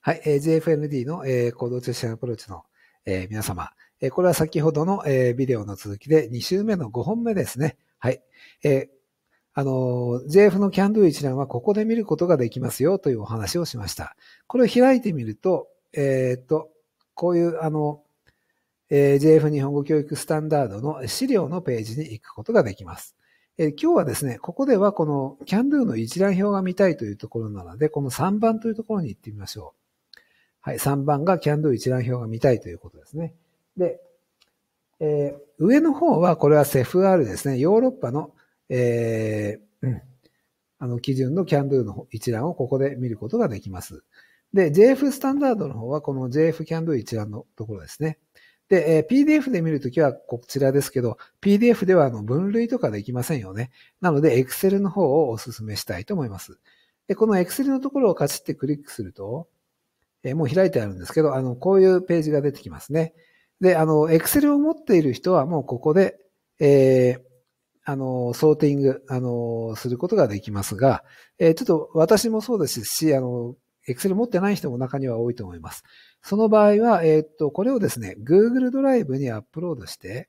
はい、えー、JFND の、えー、行動中心アプローチの、えー、皆様、えー、これは先ほどの、えー、ビデオの続きで2週目の5本目ですね。はい。えー、あの、JF の CanDo 一覧はここで見ることができますよというお話をしました。これを開いてみると、えー、っと、こういう、あの、えー、JF 日本語教育スタンダードの資料のページに行くことができます。えー、今日はですね、ここではこの CanDo の一覧表が見たいというところなので、この3番というところに行ってみましょう。はい、3番が CANDO 一覧表が見たいということですね。で、えー、上の方は、これは CFR ですね。ヨーロッパの、えー、うん、あの、基準の CANDO の一覧をここで見ることができます。で、JF スタンダードの方は、この JF CANDO 一覧のところですね。で、えー、PDF で見るときはこちらですけど、PDF ではあの分類とかできませんよね。なので、Excel の方をお勧めしたいと思います。で、この Excel のところをカチってクリックすると、えもう開いてあるんですけど、あの、こういうページが出てきますね。で、あの、Excel を持っている人はもうここで、えー、あの、ソーティング、あの、することができますが、えー、ちょっと私もそうですし、あの、Excel 持ってない人も中には多いと思います。その場合は、えー、っと、これをですね、Google ドライブにアップロードして、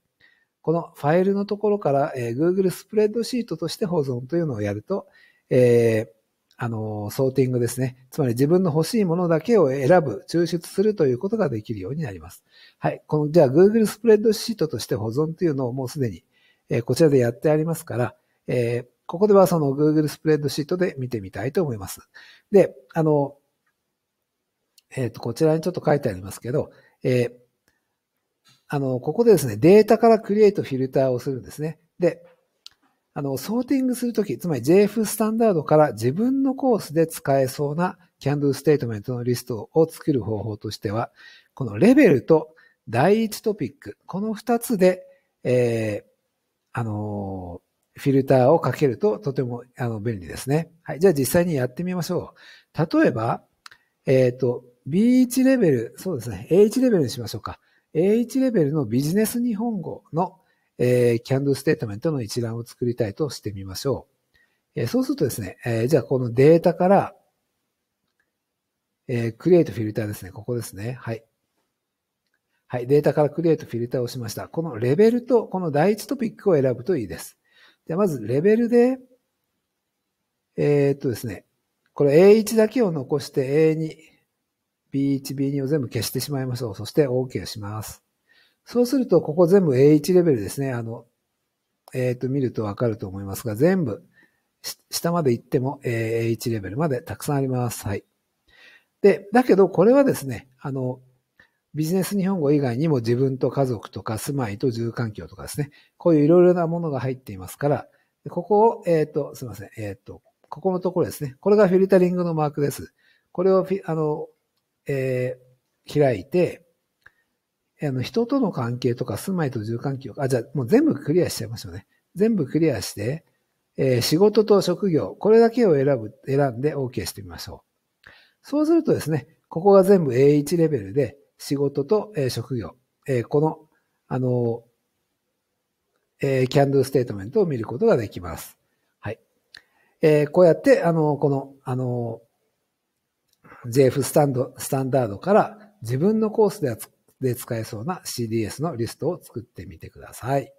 このファイルのところから、えー、Google スプレッドシートとして保存というのをやると、えー、あの、ソーティングですね。つまり自分の欲しいものだけを選ぶ、抽出するということができるようになります。はい。この、じゃあ Google スプレッドシートとして保存というのをもうすでに、えー、こちらでやってありますから、えー、ここではその Google スプレッドシートで見てみたいと思います。で、あの、えっ、ー、と、こちらにちょっと書いてありますけど、えあの、ここでですね、データからクリエイトフィルターをするんですね。で、あの、ソーティングするとき、つまり JF スタンダードから自分のコースで使えそうな CANDO ステートメントのリストを作る方法としては、このレベルと第1トピック、この2つで、えー、あのー、フィルターをかけるととてもあの便利ですね。はい。じゃあ実際にやってみましょう。例えば、えっ、ー、と、B1 レベル、そうですね。A1 レベルにしましょうか。A1 レベルのビジネス日本語のえー、can do ステートメントの一覧を作りたいとしてみましょう。えー、そうするとですね、えー、じゃあこのデータから、えー、create フィルターですね。ここですね。はい。はい。データからクリエイトフィルターをしました。このレベルと、この第一トピックを選ぶといいです。じあまず、レベルで、えー、っとですね、これ A1 だけを残して A2、B1、B2 を全部消してしまいましょう。そして OK します。そうすると、ここ全部 A1 レベルですね。あの、えっ、ー、と、見るとわかると思いますが、全部、下まで行っても A1 レベルまでたくさんあります。はい。で、だけど、これはですね、あの、ビジネス日本語以外にも自分と家族とか住まいと住環境とかですね、こういういろいろなものが入っていますから、ここを、えっ、ー、と、すいません、えっ、ー、と、ここのところですね、これがフィルタリングのマークです。これをあの、えー、開いて、あの、人との関係とか住まいと住環境、あ、じゃあもう全部クリアしちゃいましょうね。全部クリアして、えー、仕事と職業、これだけを選ぶ、選んで OK してみましょう。そうするとですね、ここが全部 A1 レベルで、仕事と、えー、職業、えー、この、あの、えー、キャンドゥステートメントを見ることができます。はい。えー、こうやって、あの、この、あの、JF スタンド、スタンダードから自分のコースで扱で使えそうな CDS のリストを作ってみてください。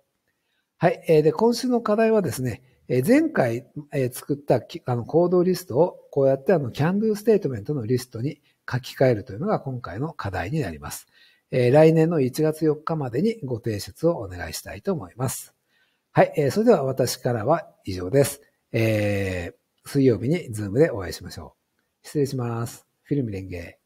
はい。で、今週の課題はですね、前回作ったあの行動リストをこうやってあの can do ステートメントのリストに書き換えるというのが今回の課題になります。来年の1月4日までにご提出をお願いしたいと思います。はい。それでは私からは以上です。えー、水曜日にズームでお会いしましょう。失礼します。フィルム連携。